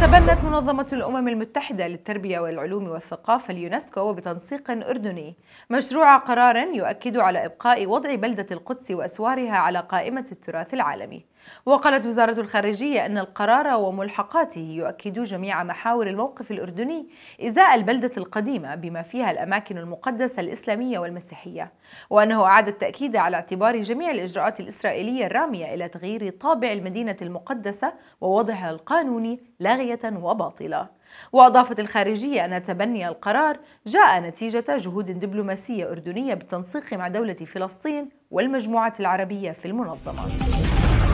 تبنت منظمة الأمم المتحدة للتربية والعلوم والثقافة اليونسكو وبتنسيق أردني مشروع قرار يؤكد على إبقاء وضع بلدة القدس وأسوارها على قائمة التراث العالمي وقالت وزارة الخارجية أن القرار وملحقاته يؤكد جميع محاور الموقف الأردني إزاء البلدة القديمة بما فيها الأماكن المقدسة الإسلامية والمسيحية وأنه أعاد التأكيد على اعتبار جميع الإجراءات الإسرائيلية الرامية إلى تغيير طابع المدينة المقدسة ووضعها القانوني لا غير واعية وباطلة وأضافت الخارجية أن تبني القرار جاء نتيجة جهود دبلوماسية أردنية بالتنسيق مع دولة فلسطين والمجموعة العربية في المنظمة